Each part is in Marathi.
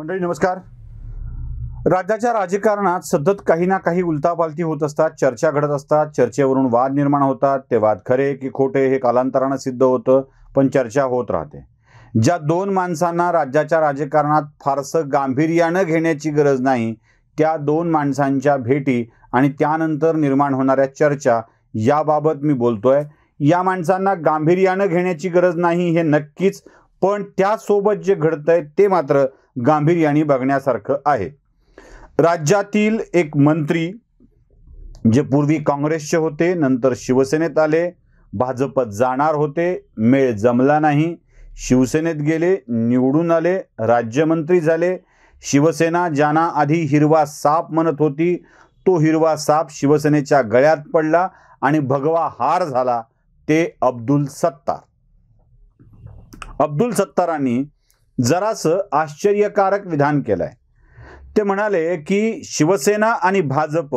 मंडळी नमस्कार राज्याच्या राजकारणात सतत काही ना काही उलतापालती होत असतात चर्चा घडत असतात चर्चेवरून वाद निर्माण होतात ते वाद खरे की खोटे हे कालांतरानं सिद्ध होतं पण चर्चा होत राहते ज्या दोन माणसांना राज्याच्या राजकारणात फारसं गांभीर्यानं घेण्याची गरज नाही त्या दोन माणसांच्या भेटी आणि त्यानंतर निर्माण होणाऱ्या चर्चा याबाबत मी बोलतोय या माणसांना गांभीर्यानं घेण्याची गरज नाही हे नक्कीच पण त्यासोबत जे घडतंय ते मात्र गांभीर्याने बघण्यासारखं आहे राज्यातील एक मंत्री जे पूर्वी काँग्रेसचे होते नंतर शिवसेनेत आले भाजपत जाणार होते मेळ जमला नाही शिवसेनेत गेले निवडून आले राज्यमंत्री झाले शिवसेना ज्यांना आधी हिरवा साप म्हणत होती तो हिरवा साप शिवसेनेच्या गळ्यात पडला आणि भगवा हार झाला ते अब्दुल सत्तार अब्दुल सत्तारांनी जरासं आश्चर्यकारक विधान केलंय ते म्हणाले की शिवसेना आणि भाजप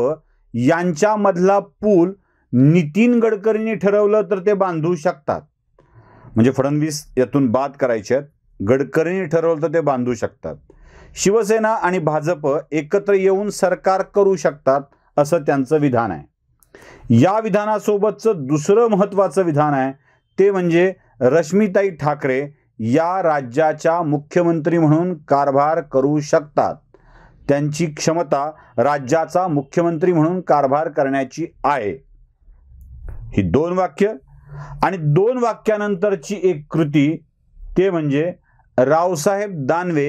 यांच्यामधला पूल नितीन गडकरींनी ठरवलं तर ते बांधू शकतात म्हणजे फडणवीस यातून बाद करायचे आहेत गडकरींनी ठरवलं तर ते बांधू शकतात शिवसेना आणि भाजप एकत्र येऊन सरकार करू शकतात असं त्यांचं विधान आहे या विधानासोबतचं दुसरं महत्वाचं विधान आहे ते म्हणजे रश्मीताई ठाकरे या राज्याच्या मुख्यमंत्री म्हणून कारभार करू शकतात त्यांची क्षमता राज्याचा मुख्यमंत्री म्हणून कारभार करण्याची आहे ही दोन वाक्य आणि दोन वाक्यानंतरची एक कृती ते म्हणजे रावसाहेब दानवे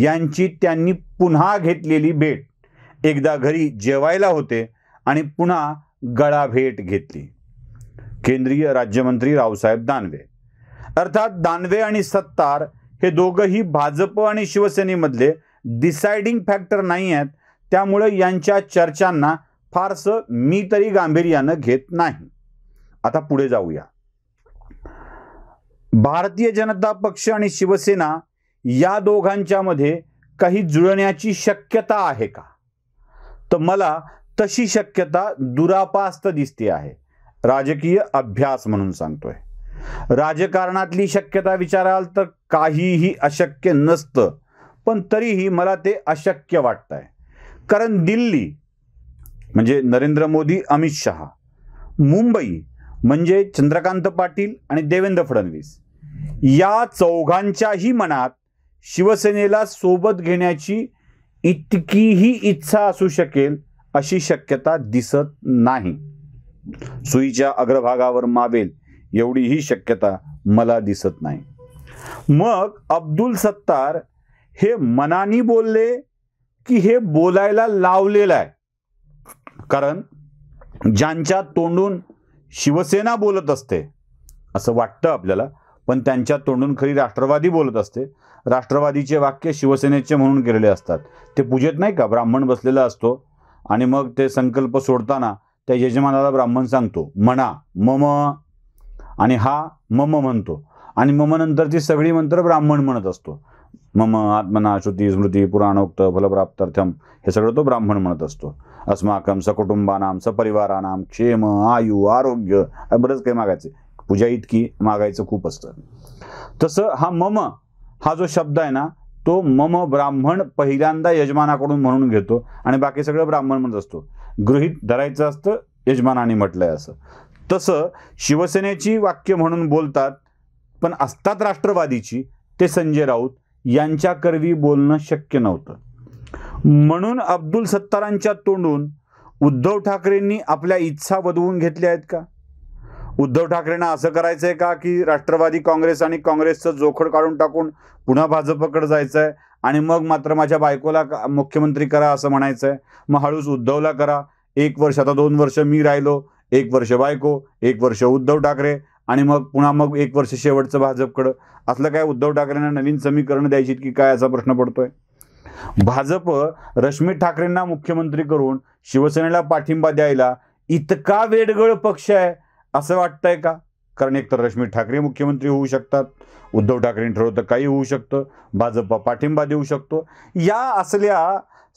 यांची त्यांनी पुन्हा घेतलेली भेट एकदा घरी जेवायला होते आणि पुन्हा गळा भेट घेतली केंद्रीय राज्यमंत्री रावसाहेब दानवे अर्थात दानवे आणि सत्तार हे दोघंही भाजप आणि शिवसेनेमधले डिसाइडिंग फॅक्टर नाही आहेत त्यामुळे यांच्या चर्चांना फारसं मी तरी गांभीर्यानं घेत नाही आता पुढे जाऊया भारतीय जनता पक्ष आणि शिवसेना या दोघांच्या मध्ये काही जुळण्याची शक्यता आहे का तर मला तशी शक्यता दुरापास्त दिसते आहे राजकीय अभ्यास म्हणून सांगतोय राजकारणातली शक्यता विचाराल तर काहीही अशक्य नसतं पण तरीही मला ते अशक्य वाटत आहे कारण दिल्ली म्हणजे नरेंद्र मोदी अमित शहा मुंबई म्हणजे चंद्रकांत पाटील आणि देवेंद्र फडणवीस या चौघांच्याही मनात शिवसेनेला सोबत घेण्याची इतकीही इच्छा असू शकेल अशी शक्यता दिसत नाही सुईच्या अग्रभागावर मावेल एवढीही शक्यता मला दिसत नाही मग अब्दुल सत्तार हे मनानी बोलले की हे बोलायला लावलेलं आहे कारण ज्यांच्या तोंडून शिवसेना बोलत असते असं वाटतं आपल्याला पण त्यांच्या तोंडून खरी राष्ट्रवादी बोलत असते राष्ट्रवादीचे वाक्य शिवसेनेचे म्हणून केलेले असतात ते पूजेत नाही का ब्राह्मण बसलेला असतो आणि मग ते संकल्प सोडताना त्या यजमानाला ब्राह्मण सांगतो म्हणा मम आणि हा मम म्हणतो आणि मम नंतरची सगळी मंत्र ब्राह्मण म्हणत असतो मम आत्मना श्रुती स्मृती पुराणोक्त फलप्राप्तर्थम हे सगळं तो ब्राह्मण म्हणत असतो अस्माकम सकुटुंबानाम सपरिवारानाम क्षेम आयु आरोग्य बरंच काही मागायचं पूजा इतकी मागायचं खूप असतं तस हा मम हा जो शब्द आहे ना तो मम ब्राह्मण पहिल्यांदा यजमानाकडून म्हणून घेतो आणि बाकी सगळं ब्राह्मण म्हणत असतो गृहित धरायचं असतं यजमानाने म्हटलंय असं तसं शिवसेनेची वाक्य म्हणून बोलतात पण असतात राष्ट्रवादीची ते संजय राऊत यांच्या करवी बोलणं शक्य नव्हतं म्हणून अब्दुल सत्तारांच्या तोंडून उद्धव ठाकरेंनी आपल्या इच्छा वधवून घेतल्या आहेत का उद्धव ठाकरेंना असं करायचंय का की राष्ट्रवादी काँग्रेस आणि काँग्रेसचं जोखड काढून टाकून पुन्हा भाजपकडे जायचं आहे आणि मग मात्र माझ्या बायकोला मुख्यमंत्री करा असं म्हणायचं आहे मग हळूच उद्धवला करा एक वर्ष आता दोन वर्ष मी राहिलो एक वर्ष बायको एक वर्ष उद्धव ठाकरे आणि मग पुन्हा मग एक वर्ष शेवटचं भाजपकडं असलं काय उद्धव ठाकरेंना नवीन समीकरण द्यायची की काय असा प्रश्न पडतोय भाजप रश्मी ठाकरेंना मुख्यमंत्री करून शिवसेनेला पाठिंबा द्यायला इतका वेडगळ पक्ष आहे असं वाटतंय का कारण एकतर रश्मी ठाकरे मुख्यमंत्री होऊ शकतात उद्धव ठाकरेंनी ठरवतं काही होऊ शकतं भाजप पाठिंबा देऊ शकतो या असल्या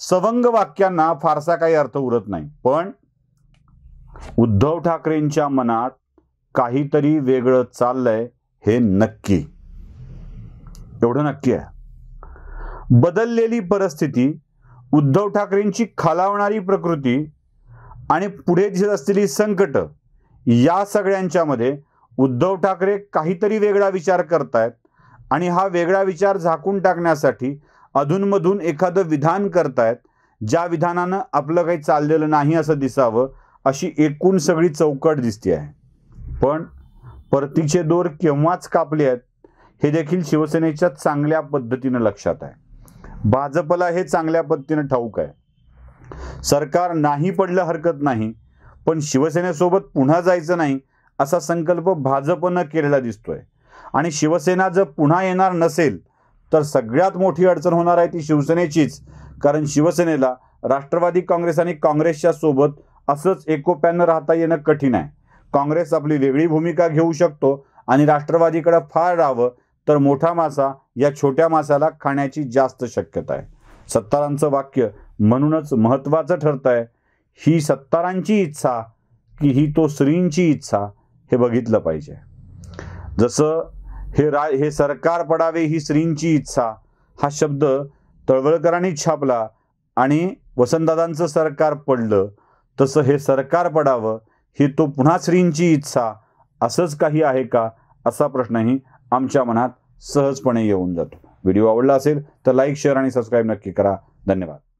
सवंग वाक्यांना फारसा काही अर्थ उरत नाही पण उद्धव ठाकरेंच्या मनात काहीतरी वेगळं चाललंय हे नक्की एवढं नक्की आहे बदललेली परिस्थिती उद्धव ठाकरेंची खालावणारी प्रकृती आणि पुढे दिसत असलेली संकट या सगळ्यांच्या मध्ये उद्धव ठाकरे काहीतरी वेगळा विचार करतायत आणि हा वेगळा विचार झाकून टाकण्यासाठी अधूनमधून एखादं विधान करतायत ज्या विधानानं आपलं काही चाललेलं नाही असं दिसावं अशी एकूण सगळी चौकट दिसते आहे पण परतीचे दोर केव्हाच कापले आहेत हे देखील शिवसेनेच्या चांगल्या पद्धतीनं लक्षात आहे भाजपला हे चांगल्या पद्धतीनं ठाऊक आहे सरकार नाही पडलं हरकत नाही पण शिवसेनेसोबत पुन्हा जायचं नाही असा संकल्प भाजपनं केलेला दिसतोय आणि शिवसेना जर पुन्हा येणार नसेल तर सगळ्यात मोठी अडचण होणार आहे ती शिवसेनेचीच कारण शिवसेनेला राष्ट्रवादी काँग्रेस आणि काँग्रेसच्या सोबत असंच एकोप्यानं राहता येणं कठीण आहे काँग्रेस आपली वेगळी भूमिका घेऊ शकतो आणि राष्ट्रवादीकडे फार राहावं तर मोठा मासा या छोट्या मासाला खाण्याची जास्त शक्यता आहे सत्तारांचं वाक्य म्हणूनच महत्त्वाचं ठरत आहे ही सत्तारांची इच्छा की ही तो स्त्रींची इच्छा हे बघितलं पाहिजे जसं हे रा हे सरकार पडावे ही स्त्रींची इच्छा हा शब्द तळवळकरांनी छापला आणि वसंतदादांचं सरकार पडलं तसं हे सरकार पडावं ही तो पुन्हा श्रींची इच्छा असंच काही आहे का असा प्रश्नही आमच्या मनात सहजपणे येऊन जातो व्हिडिओ आवडला असेल तर लाईक शेअर आणि सबस्क्राईब नक्की करा धन्यवाद